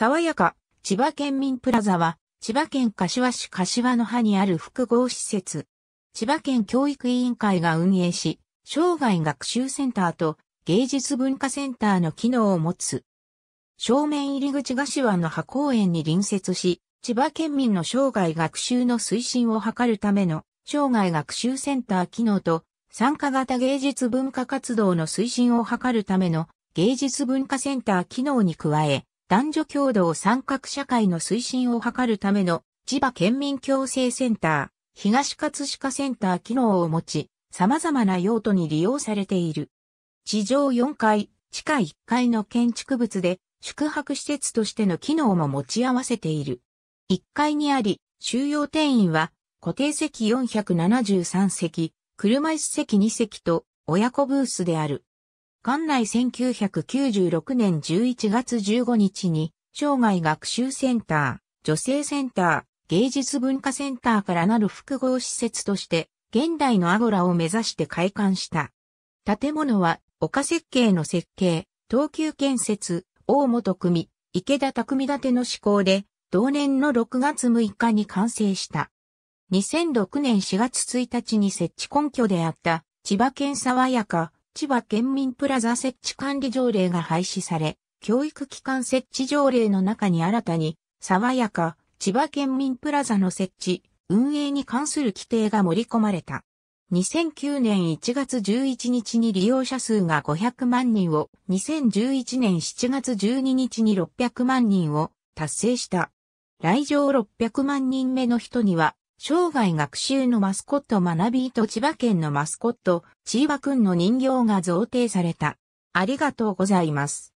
爽やか、千葉県民プラザは、千葉県柏市柏の葉にある複合施設。千葉県教育委員会が運営し、生涯学習センターと芸術文化センターの機能を持つ。正面入り口柏の葉公園に隣接し、千葉県民の生涯学習の推進を図るための生涯学習センター機能と参加型芸術文化活動の推進を図るための芸術文化センター機能に加え、男女共同参画社会の推進を図るための千葉県民共生センター、東葛飾センター機能を持ち、様々な用途に利用されている。地上4階、地下1階の建築物で宿泊施設としての機能も持ち合わせている。1階にあり、収容定員は固定席473席、車椅子席2席と親子ブースである。元内1996年11月15日に、生涯学習センター、女性センター、芸術文化センターからなる複合施設として、現代のアゴラを目指して開館した。建物は、丘設計の設計、東急建設、大本組、池田匠建ての施行で、同年の6月6日に完成した。2006年4月1日に設置根拠であった、千葉県爽やか、千葉県民プラザ設置管理条例が廃止され、教育機関設置条例の中に新たに、爽やか、千葉県民プラザの設置、運営に関する規定が盛り込まれた。2009年1月11日に利用者数が500万人を、2011年7月12日に600万人を達成した。来場600万人目の人には、生涯学習のマスコット学びと千葉県のマスコット、千葉バくんの人形が贈呈された。ありがとうございます。